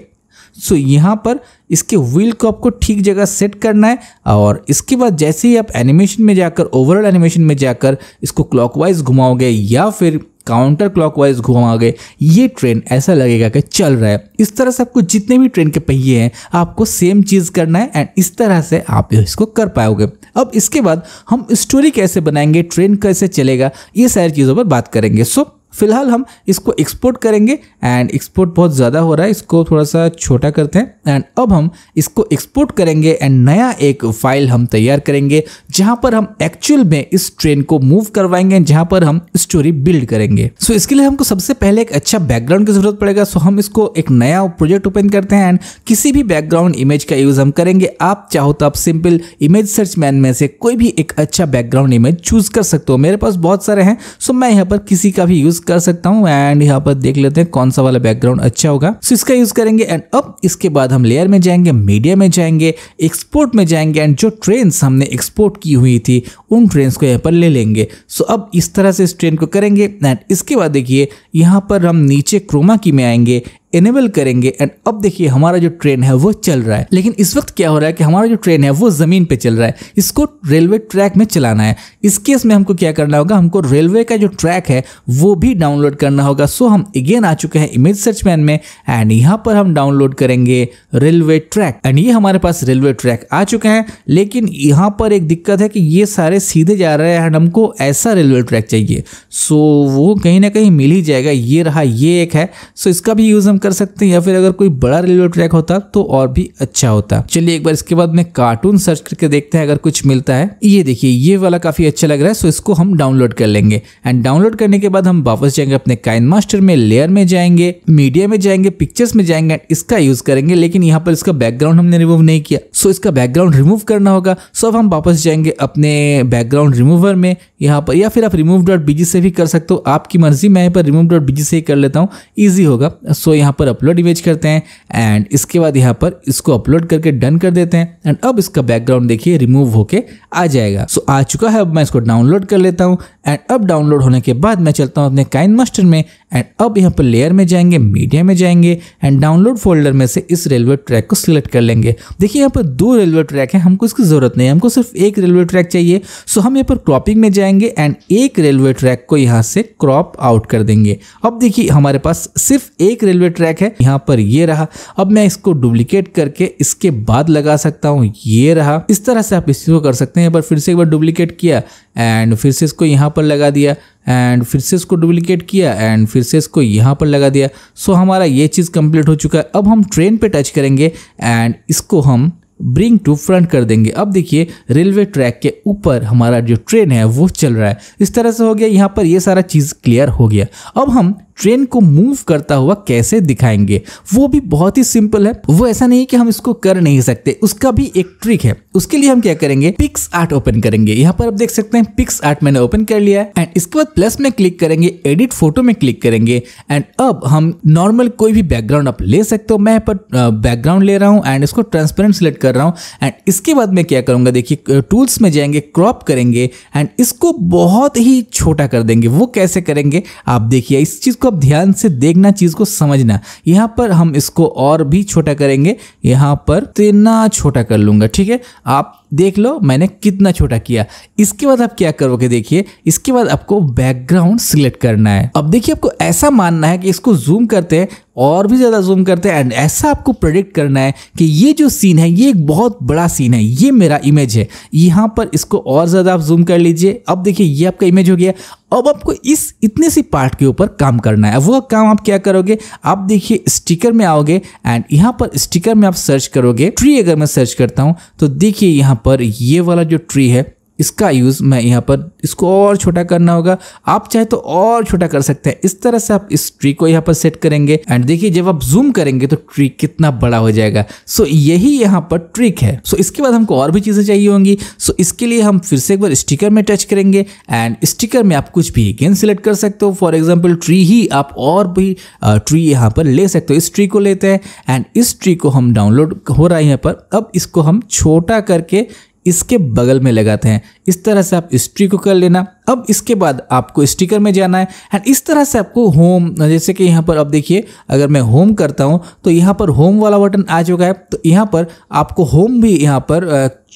सो यहाँ पर इसके व्हील को आपको ठीक जगह सेट करना है और इसके बाद जैसे ही आप एनिमेशन में जाकर ओवरऑल एनिमेशन में जाकर इसको क्लॉकवाइज घुमाओगे या फिर काउंटर क्लॉकवाइज घुमाओगे ये ट्रेन ऐसा लगेगा कि चल रहा है इस तरह से आपको जितने भी ट्रेन के पहिए हैं आपको सेम चीज़ करना है एंड इस तरह से आप इसको कर पाओगे अब इसके बाद हम स्टोरी कैसे बनाएंगे ट्रेन कैसे चलेगा ये सारी चीज़ों पर बात करेंगे सो फिलहाल हम इसको एक्सपोर्ट करेंगे एंड एक्सपोर्ट बहुत ज़्यादा हो रहा है इसको थोड़ा सा छोटा करते हैं एंड अब हम इसको एक्सपोर्ट करेंगे एंड नया एक फाइल हम तैयार करेंगे जहाँ पर हम एक्चुअल में इस ट्रेन को मूव करवाएंगे जहाँ पर हम स्टोरी बिल्ड करेंगे सो so, इसके लिए हमको सबसे पहले एक अच्छा बैकग्राउंड की जरूरत पड़ेगा सो so, हम इसको एक नया प्रोजेक्ट ओपन करते हैं एंड किसी भी बैकग्राउंड इमेज का यूज़ हम करेंगे आप चाहो तो आप सिंपल इमेज सर्च मैन में से कोई भी एक अच्छा बैकग्राउंड इमेज चूज कर सकते हो मेरे पास बहुत सारे हैं सो so, मैं यहाँ पर किसी का भी यूज़ कर सकता हूँ एंड यहाँ पर देख लेते हैं कौन सा वाला बैकग्राउंड अच्छा होगा सो इसका यूज करेंगे एंड अब इसके बाद हम लेयर में जाएंगे मीडिया में जाएंगे एक्सपोर्ट में जाएंगे एंड जो ट्रेन हमने एक्सपोर्ट की हुई थी उन ट्रेन को यहाँ पर ले लेंगे सो अब इस तरह से इस ट्रेन को करेंगे एंड इसके बाद देखिए यहाँ पर हम नीचे क्रोमा की में आएंगे इनेबल करेंगे एंड अब देखिए हमारा जो ट्रेन है वो चल रहा है लेकिन इस वक्त क्या हो रहा है कि हमारा जो ट्रेन है वो ज़मीन पे चल रहा है इसको रेलवे ट्रैक में चलाना है इस केस में हमको क्या करना होगा हमको रेलवे का जो ट्रैक है वो भी डाउनलोड करना होगा सो हम अगेन आ चुके हैं इमेज सर्च मैन में एंड यहाँ पर हम डाउनलोड करेंगे रेलवे ट्रैक एंड ये हमारे पास रेलवे ट्रैक आ चुके हैं लेकिन यहाँ पर एक दिक्कत है कि ये सारे सीधे जा रहे हैं एंड हमको ऐसा रेलवे ट्रैक चाहिए सो वो कहीं ना कहीं मिल ही जाएगा ये रहा ये एक है सो इसका भी यूज़ हम कर सकते हैं या फिर अगर कोई बड़ा रेलवे ट्रैक होता तो और भी अच्छा होता चलिए एक बार इसके बाद में कार्टून सर्च करके देखते हैं अगर कुछ मिलता है ये देखिए ये वाला काफी अच्छा लग रहा है सो इसको हम डाउनलोड कर लेंगे एंड डाउनलोड करने के बाद हम वापस जाएंगे अपने काइन मास्टर में लेयर में जाएंगे मीडिया में जाएंगे पिक्चर्स में जाएंगे इसका यूज करेंगे लेकिन यहाँ पर इसका बैकग्राउंड हमने रिमूव नहीं किया सो इसका बैकग्राउंड रिमूव करना होगा सो अब हम वापस जाएंगे अपने बैकग्राउंड रिमूवर में यहाँ पर या फिर आप रिमूव डॉट बीजी से भी कर सकते हो आपकी मर्जी मैं यहाँ पर रिमूव डॉट बीजी से ही कर लेता हूँ ईजी होगा सो यहाँ यहाँ पर अपलोड इमेज करते हैं एंड इसके बाद यहाँ पर इसको अपलोड करके डन कर देते हैं एंड अब इसका बैकग्राउंड देखिए रिमूव होके आ जाएगा सो so, आ चुका है अब मैं इसको डाउनलोड कर लेता हूँ एंड अब डाउनलोड होने के बाद मैं चलता हूँ अपने काइन मास्टर में एंड अब यहाँ पर लेयर में जाएंगे मीडिया में जाएंगे एंड डाउनलोड फोल्डर में से इस रेलवे ट्रैक को सिलेक्ट कर लेंगे देखिए यहाँ पर दो रेलवे ट्रैक है हमको इसकी ज़रूरत नहीं है हमको सिर्फ एक रेलवे ट्रैक चाहिए सो हम यहाँ पर क्रॉपिंग में जाएंगे एंड एक रेलवे ट्रैक को यहाँ से क्रॉप आउट कर देंगे अब देखिए हमारे पास सिर्फ एक रेलवे ट्रैक है यहाँ पर ये रहा अब मैं इसको डुप्लीकेट करके इसके बाद लगा सकता हूँ ये रहा इस तरह से आप इसी को कर सकते हैं यहाँ पर फिर से एक बार डुप्लीकेट किया एंड फिर से इसको यहाँ पर लगा दिया एंड फिर से इसको डुप्लीकेट किया एंड फिर से इसको यहाँ पर लगा दिया सो so, हमारा ये चीज़ कंप्लीट हो चुका है अब हम ट्रेन पे टच करेंगे एंड इसको हम ब्रिंग टू फ्रंट कर देंगे अब देखिए रेलवे ट्रैक के ऊपर हमारा जो ट्रेन है वो चल रहा है इस तरह से हो गया यहाँ पर ये सारा चीज़ क्लियर हो गया अब हम ट्रेन को मूव करता हुआ कैसे दिखाएंगे वो भी बहुत ही सिंपल है वो ऐसा नहीं कि हम इसको कर नहीं सकते उसका भी एक ट्रिक है उसके लिए हम क्या करेंगे पिक्स आर्ट ओपन करेंगे यहाँ पर आप देख सकते हैं पिक्स आर्ट मैंने ओपन कर लिया है एंड इसके बाद प्लस में क्लिक करेंगे एडिट फोटो में क्लिक करेंगे एंड अब हम नॉर्मल कोई भी बैकग्राउंड आप ले सकते हो मैं यहाँ पर बैकग्राउंड ले रहा हूँ एंड इसको ट्रांसपेरेंट सिलेक्ट कर रहा हूँ एंड इसके बाद मैं क्या करूँगा देखिए टूल्स में जाएंगे क्रॉप करेंगे एंड इसको बहुत ही छोटा कर देंगे वो कैसे करेंगे आप देखिए इस चीज़ को अब ध्यान से देखना चीज़ को समझना यहाँ पर हम इसको और भी छोटा करेंगे यहाँ पर इतना तो छोटा कर लूंगा ठीक है आप देख लो मैंने कितना छोटा किया इसके बाद आप क्या करोगे देखिए इसके बाद आपको बैकग्राउंड सिलेक्ट करना है अब देखिए आपको ऐसा मानना है कि इसको जूम करते हैं और भी ज़्यादा जूम करते हैं एंड ऐसा आपको प्रोडिक्ट करना है कि ये जो सीन है ये एक बहुत बड़ा सीन है ये मेरा इमेज है यहाँ पर इसको और ज़्यादा आप जूम कर लीजिए अब देखिए ये आपका इमेज हो गया अब आपको इस इतने सी पार्ट के ऊपर काम करना है वह काम आप क्या करोगे आप देखिए स्टिकर में आओगे एंड यहाँ पर स्टिकर में आप सर्च करोगे ट्री अगर मैं सर्च करता हूँ तो देखिए यहाँ पर ये वाला जो ट्री है इसका यूज़ मैं यहाँ पर इसको और छोटा करना होगा आप चाहे तो और छोटा कर सकते हैं इस तरह से आप इस ट्री को यहाँ पर सेट करेंगे एंड देखिए जब आप जूम करेंगे तो ट्री कितना बड़ा हो जाएगा सो so, यही यहाँ पर ट्रिक है सो so, इसके बाद हमको और भी चीज़ें चाहिए होंगी सो so, इसके लिए हम फिर से एक बार स्टिकर में टच करेंगे एंड स्टिकर में आप कुछ भी गेंद सिलेक्ट कर सकते हो फॉर एग्जाम्पल ट्री ही आप और भी ट्री यहाँ पर ले सकते हो इस ट्री को लेते हैं एंड इस ट्री को हम डाउनलोड हो रहा है यहाँ पर अब इसको हम छोटा करके इसके बगल में लगाते हैं इस तरह से आप स्ट्री को कर लेना अब इसके बाद आपको स्टिकर में जाना है एंड इस तरह से आपको होम जैसे कि यहाँ पर अब देखिए अगर मैं होम करता हूँ तो यहाँ पर होम वाला बटन आ चुका है तो यहाँ पर आपको होम भी यहाँ पर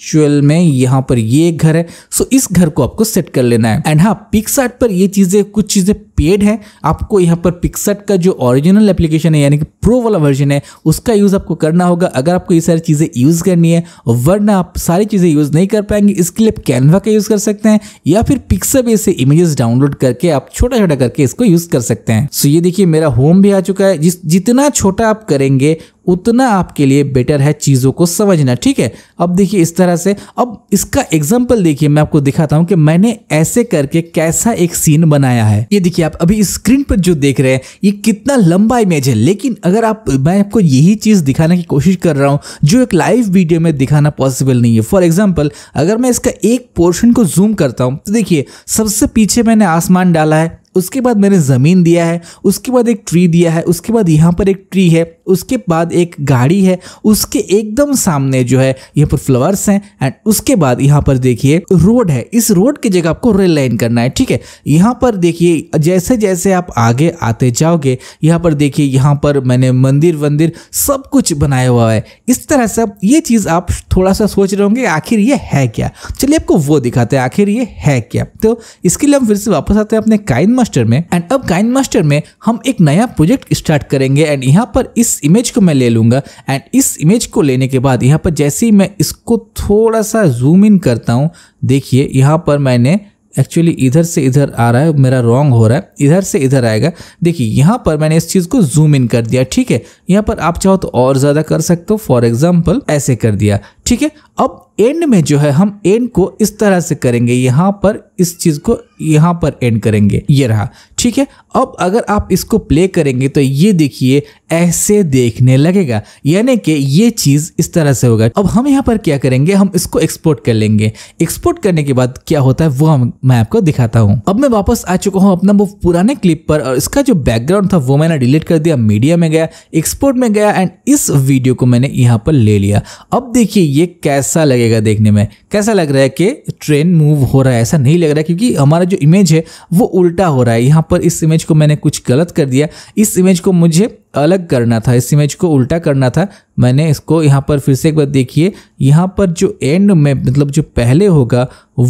एक्चुअल में यहाँ पर ये एक घर है सो इस घर को आपको सेट कर लेना है एंड हाँ पिक्सार्ट पर ये चीज़ें कुछ चीज़ें पेड है आपको यहाँ पर पिक्सार्ट का जो ओरिजिनल एप्लीकेशन है यानी कि प्रो वाला वर्जन है उसका यूज़ आपको करना होगा अगर आपको ये सारी चीज़ें यूज़ करनी है वरना आप सारी चीज़ें यूज़ नहीं कर पाएंगे इसके लिए आप कैनवा का यूज़ कर सकते हैं या फिर पिक्साबे से इमेजेस डाउनलोड करके आप छोटा छोटा करके इसको यूज़ कर सकते हैं सो ये देखिए मेरा होम भी आ चुका है जिस जितना छोटा आप करेंगे उतना आपके लिए बेटर है चीज़ों को समझना ठीक है अब देखिए इस तरह से अब इसका एग्जाम्पल देखिए मैं आपको दिखाता हूँ कि मैंने ऐसे करके कैसा एक सीन बनाया है ये देखिए आप अभी स्क्रीन पर जो देख रहे हैं ये कितना लंबा इमेज है लेकिन अगर आप मैं आपको यही चीज़ दिखाने की कोशिश कर रहा हूँ जो एक लाइव वीडियो में दिखाना पॉसिबल नहीं है फॉर एग्जाम्पल अगर मैं इसका एक पोर्शन को जूम करता हूँ तो देखिए सबसे पीछे मैंने आसमान डाला है उसके बाद मैंने ज़मीन दिया है उसके बाद एक ट्री दिया है उसके बाद यहाँ पर एक ट्री है उसके बाद एक गाड़ी है उसके एकदम सामने जो है यहाँ पर फ्लावर्स हैं एंड उसके बाद यहाँ पर देखिए रोड है इस रोड की जगह आपको रेल लाइन करना है ठीक है यहाँ पर देखिए जैसे जैसे आप आगे आते जाओगे यहाँ पर देखिए यहाँ पर मैंने मंदिर वंदिर सब कुछ बनाया हुआ है इस तरह से अब ये चीज़ आप थोड़ा सा सोच रहे होंगे आखिर ये है क्या चलिए आपको वो दिखाते हैं आखिर ये है क्या तो इसके लिए हम फिर से वापस आते हैं अपने काइन मास्टर में एंड अब काइन मास्टर में हम एक नया प्रोजेक्ट स्टार्ट करेंगे एंड यहाँ पर इस इमेज को मैं ले लूंगा एंड इस इमेज को लेने के बाद यहाँ पर जैसे ही मैं इसको थोड़ा सा जूम इन करता हूँ देखिए यहाँ पर मैंने एक्चुअली इधर से इधर आ रहा है मेरा रॉन्ग हो रहा है इधर से इधर आएगा देखिए यहाँ पर मैंने इस चीज़ को जूम इन कर दिया ठीक है यहाँ पर आप चाहो तो और ज़्यादा कर सकते हो फॉर एग्जाम्पल ऐसे कर दिया ठीक है अब एंड में जो है हम एंड को इस तरह से करेंगे यहाँ पर इस चीज़ को यहाँ पर एंड करेंगे ये रहा ठीक है अब अगर आप इसको प्ले करेंगे तो ये देखिए ऐसे देखने लगेगा यानी कि ये चीज़ इस तरह से होगा अब हम यहाँ पर क्या करेंगे हम इसको एक्सपोर्ट कर लेंगे एक्सपोर्ट करने के बाद क्या होता है वो हम मैं आपको दिखाता हूँ अब मैं वापस आ चुका हूँ अपना वो पुराने क्लिप पर और इसका जो बैकग्राउंड था वो मैंने डिलीट कर दिया मीडिया में गया एक्सपोर्ट में गया एंड इस वीडियो को मैंने यहाँ पर ले लिया अब देखिए ये कैसा लगेगा देखने में कैसा लग रहा है कि ट्रेन मूव हो रहा है ऐसा नहीं लग रहा है क्योंकि हमारा जो इमेज है वो उल्टा हो रहा है यहाँ पर इस इमेज को मैंने कुछ गलत कर दिया इस इमेज को मुझे अलग करना था इस इमेज को उल्टा करना था मैंने इसको यहाँ पर फिर से एक बार देखिए यहाँ पर जो एंड में मतलब जो पहले होगा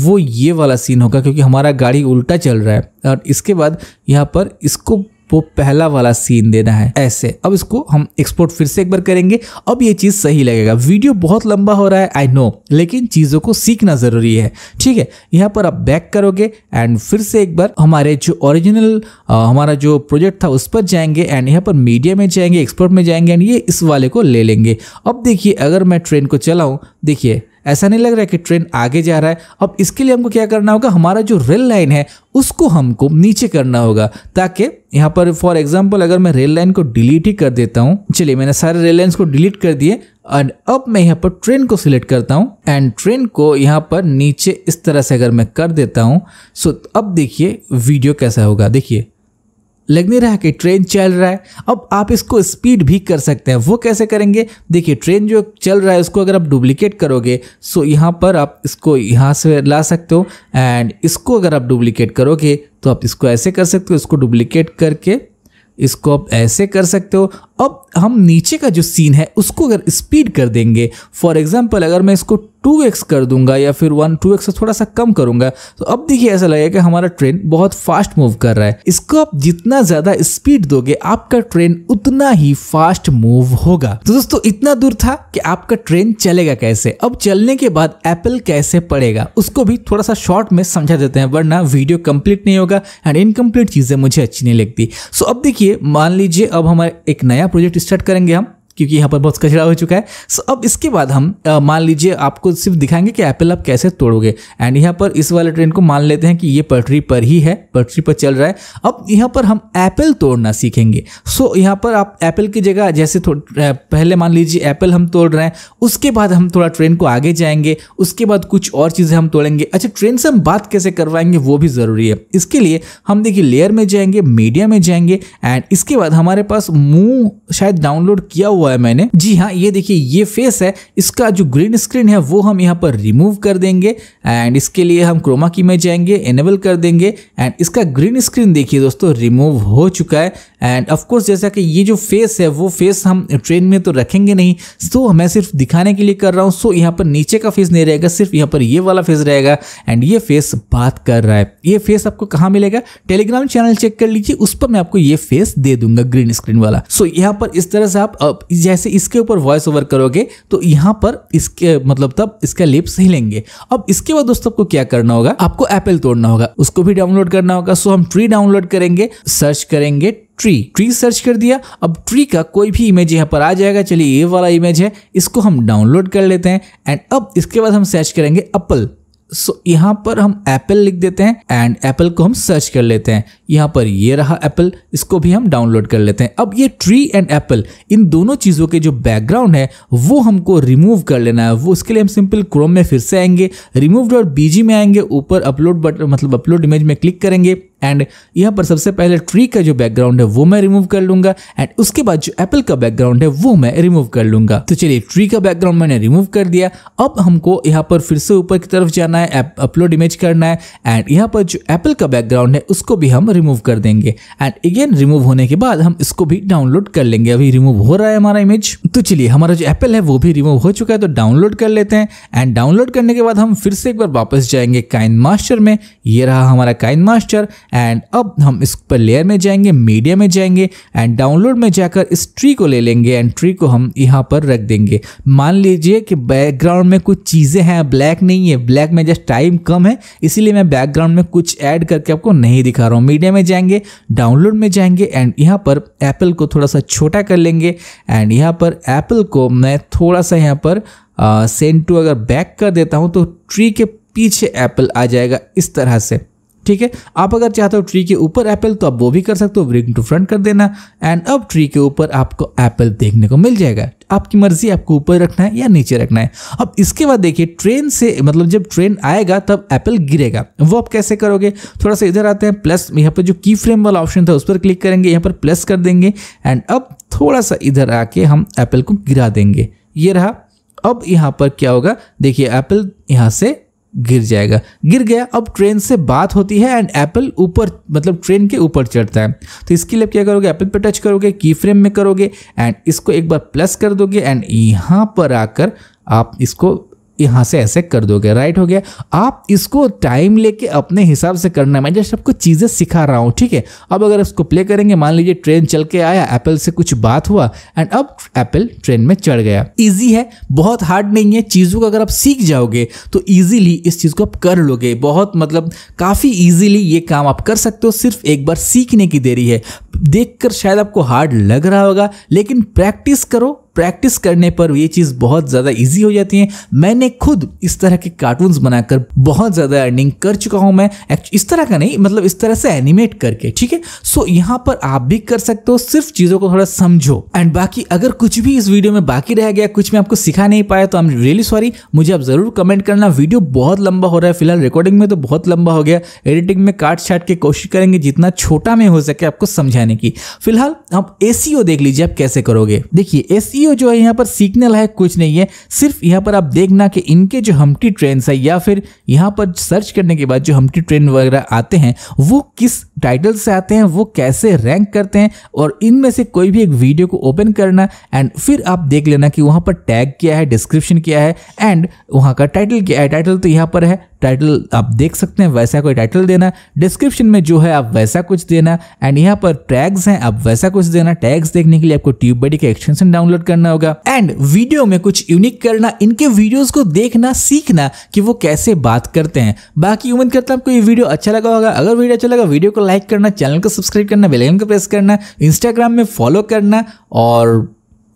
वो ये वाला सीन होगा क्योंकि हमारा गाड़ी उल्टा चल रहा है और इसके बाद यहाँ पर इसको वो पहला वाला सीन देना है ऐसे अब इसको हम एक्सपोर्ट फिर से एक बार करेंगे अब ये चीज़ सही लगेगा वीडियो बहुत लंबा हो रहा है आई नो लेकिन चीज़ों को सीखना ज़रूरी है ठीक है यहाँ पर आप बैक करोगे एंड फिर से एक बार हमारे जो ओरिजिनल हमारा जो प्रोजेक्ट था उस पर जाएंगे एंड यहाँ पर मीडिया में जाएंगे एक्सपोर्ट में जाएंगे एंड ये इस वाले को ले लेंगे अब देखिए अगर मैं ट्रेन को चलाऊँ देखिए ऐसा नहीं लग रहा है कि ट्रेन आगे जा रहा है अब इसके लिए हमको क्या करना होगा हमारा जो रेल लाइन है उसको हमको नीचे करना होगा ताकि यहाँ पर फॉर एग्जाम्पल अगर मैं रेल लाइन को डिलीट ही कर देता हूँ चलिए मैंने सारे रेल लाइन को डिलीट कर दिए एंड अब मैं यहाँ पर ट्रेन को सिलेक्ट करता हूँ एंड ट्रेन को यहाँ पर नीचे इस तरह से अगर मैं कर देता हूँ सो अब देखिए वीडियो कैसा होगा देखिए लगने रहा कि ट्रेन चल रहा है अब आप इसको स्पीड भी कर सकते हैं वो कैसे करेंगे देखिए ट्रेन जो चल रहा है उसको अगर आप डुप्लीकेट करोगे सो यहाँ पर आप इसको यहाँ से ला सकते हो एंड इसको अगर आप डुप्लीकेट करोगे तो आप इसको ऐसे कर सकते हो इसको डुप्लीकेट करके इसको आप ऐसे कर सकते हो अब हम नीचे का जो सीन है उसको अगर स्पीड कर देंगे फॉर एग्जाम्पल अगर मैं इसको 2x कर दूंगा या फिर वन टू एक्स से थोड़ा सा कम करूंगा तो अब देखिए ऐसा लगेगा कि हमारा ट्रेन बहुत फास्ट मूव कर रहा है इसको आप जितना ज्यादा स्पीड दोगे आपका ट्रेन उतना ही फास्ट मूव होगा तो दोस्तों इतना दूर था कि आपका ट्रेन चलेगा कैसे अब चलने के बाद एप्पल कैसे पड़ेगा उसको भी थोड़ा सा शॉर्ट में समझा देते हैं वरना वीडियो कंप्लीट नहीं होगा एंड इनकम्प्लीट चीजें मुझे अच्छी नहीं लगती सो अब देखिए मान लीजिए अब हमारा एक नया प्रोजेक्ट स्टार्ट करेंगे हम क्योंकि यहाँ पर बहुत कचरा हो चुका है सो अब इसके बाद हम मान लीजिए आपको सिर्फ दिखाएंगे कि एप्पल आप कैसे तोड़ोगे एंड यहाँ पर इस वाले ट्रेन को मान लेते हैं कि ये पटरी पर ही है पटरी पर चल रहा है अब यहाँ पर हम एप्पल तोड़ना सीखेंगे सो यहाँ पर आप एप्पल की जगह जैसे पहले मान लीजिए एप्पल हम तोड़ रहे हैं उसके बाद हम थोड़ा ट्रेन को आगे जाएंगे उसके बाद कुछ और चीज़ें हम तोड़ेंगे अच्छा ट्रेन से हम बात कैसे करवाएंगे वो भी ज़रूरी है इसके लिए हम देखिए लेयर में जाएंगे मीडिया में जाएंगे एंड इसके बाद हमारे पास मुंह शायद डाउनलोड किया हुआ हुआ है मैंने जी हाँ ये देखिए ये फेस है इसका जो ग्रीन स्क्रीन है वो हम यहाँ पर रिमूव कर देंगे एंड इसके लिए हम क्रोमा की में जाएंगे एनेबल कर देंगे एंड इसका ग्रीन स्क्रीन देखिए दोस्तों रिमूव हो चुका है एंड ऑफकोर्स जैसा कि ये जो फेस है वो फेस हम ट्रेन में तो रखेंगे नहीं सो so, मैं सिर्फ दिखाने के लिए कर रहा हूँ सो so, यहाँ पर नीचे का फेस नहीं रहेगा सिर्फ यहाँ पर ये वाला फेस रहेगा एंड ये फेस बात कर रहा है ये फेस आपको कहाँ मिलेगा टेलीग्राम चैनल चेक कर लीजिए उस पर मैं आपको ये फेस दे दूंगा ग्रीन स्क्रीन वाला सो so, यहाँ पर इस तरह से आप जैसे इसके ऊपर वॉइस ओवर करोगे तो यहाँ पर इसके मतलब तब इसका लिप्स हिलेंगे अब इसके बाद दोस्तों आपको क्या करना होगा आपको एप्पल तोड़ना होगा उसको भी डाउनलोड करना होगा सो हम ट्री डाउनलोड करेंगे सर्च करेंगे ट्री ट्री सर्च कर दिया अब ट्री का कोई भी इमेज यहाँ पर आ जाएगा चलिए ये वाला इमेज है इसको हम डाउनलोड कर लेते हैं एंड अब इसके बाद हम सर्च करेंगे अपल सो so, यहाँ पर हम एप्पल लिख देते हैं एंड एप्पल को हम सर्च कर लेते हैं यहाँ पर ये रहा एप्पल इसको भी हम डाउनलोड कर लेते हैं अब ये ट्री एंड एप्पल इन दोनों चीज़ों के जो बैकग्राउंड है वो हमको रिमूव कर लेना है वो उसके लिए हम सिंपल क्रोम में फिर से आएंगे रिमूव डॉट बी में आएंगे ऊपर अपलोड बटन मतलब अपलोड इमेज में क्लिक करेंगे एंड यहाँ पर सबसे पहले ट्री का जो बैकग्राउंड है वो मैं रिमूव कर लूंगा एंड उसके बाद जो एप्पल का बैकग्राउंड है वो मैं रिमूव कर लूंगा तो चलिए ट्री का बैकग्राउंड मैंने रिमूव कर दिया अब हमको यहाँ पर फिर से ऊपर की तरफ जाना है अपलोड इमेज करना है एंड यहाँ पर जो एप्पल का बैकग्राउंड है उसको भी हम रिमूव कर देंगे एंड अगेन रिमूव होने के बाद हम इसको भी डाउनलोड कर लेंगे अभी रिमूव हो रहा है हमारा इमेज तो चलिए हमारा जो एप्पल है वो भी रिमूव हो चुका है तो डाउनलोड कर लेते हैं एंड डाउनलोड करने के बाद हम फिर से एक बार वापस जाएंगे काइन मास्टर में ये रहा हमारा काइन मास्टर एंड अब हम इस पर लेयर में जाएंगे मीडिया में जाएंगे एंड डाउनलोड में जाकर इस ट्री को ले लेंगे एंड ट्री को हम यहाँ पर रख देंगे मान लीजिए कि बैकग्राउंड में कुछ चीज़ें हैं ब्लैक नहीं है ब्लैक में जस्ट टाइम कम है इसीलिए मैं बैकग्राउंड में कुछ ऐड करके आपको नहीं दिखा रहा हूँ मीडिया में जाएंगे डाउनलोड में जाएंगे एंड यहाँ पर एप्पल को थोड़ा सा छोटा कर लेंगे एंड यहाँ पर एप्पल को मैं थोड़ा सा यहाँ पर सेंड uh, टू अगर बैक कर देता हूँ तो ट्री के पीछे एप्पल आ जाएगा इस तरह से ठीक है आप अगर चाहते हो ट्री के ऊपर एप्पल तो आप वो भी कर सकते हो ब्रिंग टू फ्रंट कर देना एंड अब ट्री के ऊपर आपको एप्पल देखने को मिल जाएगा आपकी मर्जी आपको ऊपर रखना है या नीचे रखना है अब इसके बाद देखिए ट्रेन से मतलब जब ट्रेन आएगा तब एप्पल गिरेगा वो आप कैसे करोगे थोड़ा सा इधर आते हैं प्लस यहाँ पर जो की फ्रेम वाला ऑप्शन था उस पर क्लिक करेंगे यहाँ पर प्लस कर देंगे एंड अब थोड़ा सा इधर आके हम एप्पल को गिरा देंगे ये रहा अब यहाँ पर क्या होगा देखिए एप्पल यहाँ से गिर जाएगा गिर गया अब ट्रेन से बात होती है एंड एप्पल ऊपर मतलब ट्रेन के ऊपर चढ़ता है तो इसके लिए क्या करोगे एप्पल पे टच करोगे की फ्रेम में करोगे एंड इसको एक बार प्लस कर दोगे एंड यहाँ पर आकर आप इसको यहाँ से ऐसे कर दोगे राइट हो गया आप इसको टाइम लेके अपने हिसाब से करना मैं जस्ट आपको चीज़ें सिखा रहा हूँ ठीक है अब अगर इसको प्ले करेंगे मान लीजिए ट्रेन चल के आया एप्पल से कुछ बात हुआ एंड अब एप्पल ट्रेन में चढ़ गया ईजी है बहुत हार्ड नहीं है चीज़ों को अगर आप सीख जाओगे तो ईजिली इस चीज़ को आप कर लोगे बहुत मतलब काफ़ी ईजिली ये काम आप कर सकते हो सिर्फ एक बार सीखने की देरी है देखकर शायद आपको हार्ड लग रहा होगा लेकिन प्रैक्टिस करो प्रैक्टिस करने पर ये चीज़ बहुत ज़्यादा इजी हो जाती है मैंने खुद इस तरह के कार्टून बनाकर बहुत ज़्यादा अर्निंग कर चुका हूं मैं इस तरह का नहीं मतलब इस तरह से एनिमेट करके ठीक है सो यहां पर आप भी कर सकते हो सिर्फ चीज़ों को थोड़ा समझो एंड बाकी अगर कुछ भी इस वीडियो में बाकी रह गया कुछ मैं आपको सिखा नहीं पाया तो आई एम रियली सॉरी मुझे आप ज़रूर कमेंट करना वीडियो बहुत लंबा हो रहा है फिलहाल रिकॉर्डिंग में तो बहुत लंबा हो गया एडिटिंग में काट छाट के कोशिश करेंगे जितना छोटा में हो सके आपको समझाने की फिलहाल आप एसीओ e देख लीजिए आप कैसे करोगे देखिए एसीओ वीडियो जो है यहाँ पर सीखने लायक कुछ नहीं है सिर्फ यहाँ पर आप देखना कि इनके जो हमटी ट्रेन है या फिर यहाँ पर सर्च करने के बाद जो हमटी ट्रेन वगैरह आते हैं वो किस टाइटल से आते हैं वो कैसे रैंक करते हैं और इनमें से कोई भी एक वीडियो को ओपन करना एंड फिर आप देख लेना कि वहाँ पर टैग क्या है डिस्क्रिप्शन क्या है एंड वहाँ का टाइटल क्या है टाइटल तो यहाँ पर है टाइटल आप देख सकते हैं वैसा कोई टाइटल देना डिस्क्रिप्शन में जो है आप वैसा कुछ देना एंड यहाँ पर टैग्स हैं आप वैसा कुछ देना टैग्स देखने के लिए आपको ट्यूब बडी का एक्सटेंशन डाउनलोड करना करना होगा एंड वीडियो में कुछ यूनिक करना इनके वीडियोस को देखना सीखना कि वो कैसे बात करते हैं बाकी उम्मीद करता हूँ आपको ये वीडियो अच्छा लगा होगा अगर वीडियो अच्छा लगा वीडियो को लाइक करना चैनल को सब्सक्राइब करना बेलाइन को प्रेस करना इंस्टाग्राम में फॉलो करना और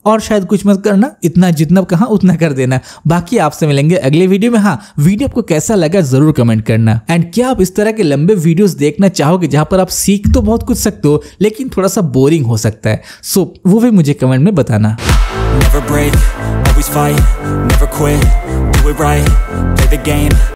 और शायद कुछ मत करना इतना जितना कहा उतना कर देना बाकी आपसे मिलेंगे अगले वीडियो में हाँ वीडियो आपको कैसा लगा जरूर कमेंट करना एंड क्या आप इस तरह के लंबे वीडियोस देखना चाहोगे जहां पर आप सीख तो बहुत कुछ सकते हो लेकिन थोड़ा सा बोरिंग हो सकता है सो so, वो भी मुझे कमेंट में बताना Never break, always fight, never quit, do it right, play the game